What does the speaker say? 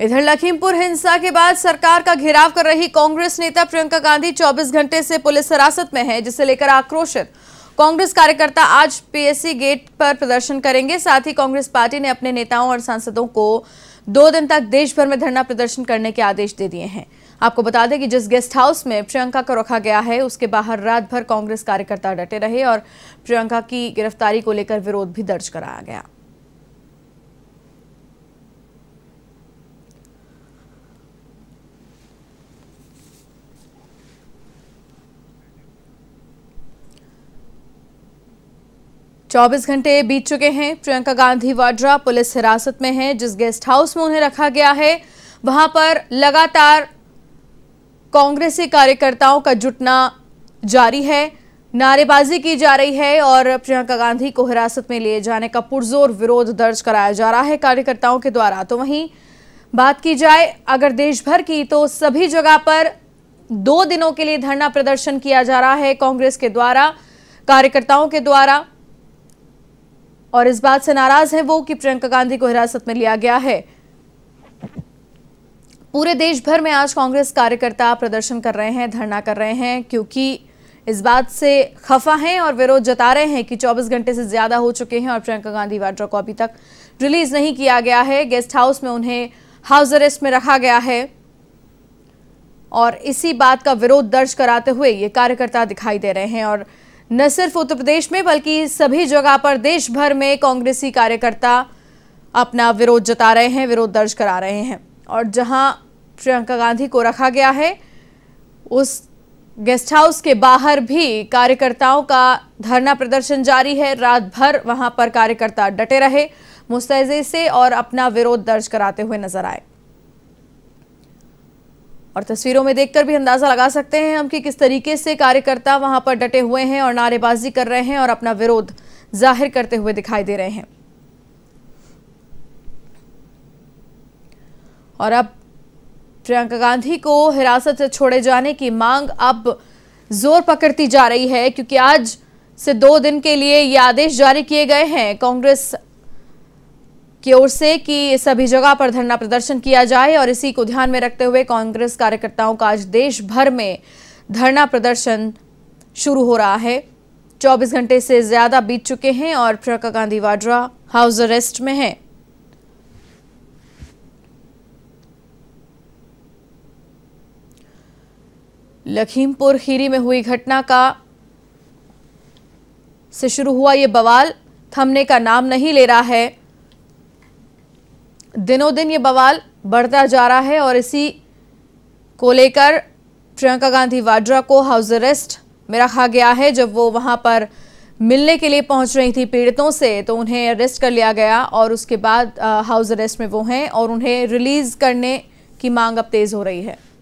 इधर लखीमपुर हिंसा के बाद सरकार का घेराव कर रही कांग्रेस नेता प्रियंका गांधी 24 घंटे से पुलिस हिरासत में है जिसे लेकर आक्रोशित कांग्रेस कार्यकर्ता आज पीएससी गेट पर प्रदर्शन करेंगे साथ ही कांग्रेस पार्टी ने अपने नेताओं और सांसदों को दो दिन तक देश भर में धरना प्रदर्शन करने के आदेश दे दिए हैं आपको बता दें कि जिस गेस्ट हाउस में प्रियंका को रखा गया है उसके बाहर रात भर कांग्रेस कार्यकर्ता डटे रहे और प्रियंका की गिरफ्तारी को लेकर विरोध भी दर्ज कराया गया 24 घंटे बीत चुके हैं प्रियंका गांधी वाड्रा पुलिस हिरासत में है जिस गेस्ट हाउस में उन्हें रखा गया है वहां पर लगातार कांग्रेसी कार्यकर्ताओं का जुटना जारी है नारेबाजी की जा रही है और प्रियंका गांधी को हिरासत में लिए जाने का पुरजोर विरोध दर्ज कराया जा रहा है कार्यकर्ताओं के द्वारा तो वहीं बात की जाए अगर देश भर की तो सभी जगह पर दो दिनों के लिए धरना प्रदर्शन किया जा रहा है कांग्रेस के द्वारा कार्यकर्ताओं के द्वारा और इस बात से नाराज है वो कि प्रियंका गांधी को हिरासत में लिया गया है पूरे देश भर में आज कांग्रेस कार्यकर्ता प्रदर्शन कर रहे हैं धरना कर रहे हैं क्योंकि इस बात से खफा हैं और विरोध जता रहे हैं कि 24 घंटे से ज्यादा हो चुके हैं और प्रियंका गांधी वाड्रा को अभी तक रिलीज नहीं किया गया है गेस्ट हाउस में उन्हें हाउस अरेस्ट में रखा गया है और इसी बात का विरोध दर्ज कराते हुए ये कार्यकर्ता दिखाई दे रहे हैं और न सिर्फ उत्तर प्रदेश में बल्कि सभी जगह पर देश भर में कांग्रेसी कार्यकर्ता अपना विरोध जता रहे हैं विरोध दर्ज करा रहे हैं और जहां प्रियंका गांधी को रखा गया है उस गेस्ट हाउस के बाहर भी कार्यकर्ताओं का धरना प्रदर्शन जारी है रात भर वहां पर कार्यकर्ता डटे रहे मुस्तैदी से और अपना विरोध दर्ज कराते हुए नजर आए और तस्वीरों में देखकर भी अंदाजा लगा सकते हैं हम कि किस तरीके से कार्यकर्ता वहां पर डटे हुए हैं और नारेबाजी कर रहे हैं और अपना विरोध जाहिर करते हुए दिखाई दे रहे हैं और अब प्रियंका गांधी को हिरासत से छोड़े जाने की मांग अब जोर पकड़ती जा रही है क्योंकि आज से दो दिन के लिए ये आदेश जारी किए गए हैं कांग्रेस की ओर से कि सभी जगह पर धरना प्रदर्शन किया जाए और इसी को ध्यान में रखते हुए कांग्रेस कार्यकर्ताओं का आज देश भर में धरना प्रदर्शन शुरू हो रहा है 24 घंटे से ज्यादा बीत चुके हैं और प्रियंका गांधी वाड्रा हाउस अरेस्ट में हैं। लखीमपुर खीरी में हुई घटना का से शुरू हुआ यह बवाल थमने का नाम नहीं ले रहा है दिनों दिन ये बवाल बढ़ता जा रहा है और इसी को लेकर प्रियंका गांधी वाड्रा को हाउस अरेस्ट में रखा गया है जब वो वहां पर मिलने के लिए पहुंच रही थी पीड़ितों से तो उन्हें अरेस्ट कर लिया गया और उसके बाद हाउस अरेस्ट में वो हैं और उन्हें रिलीज करने की मांग अब तेज हो रही है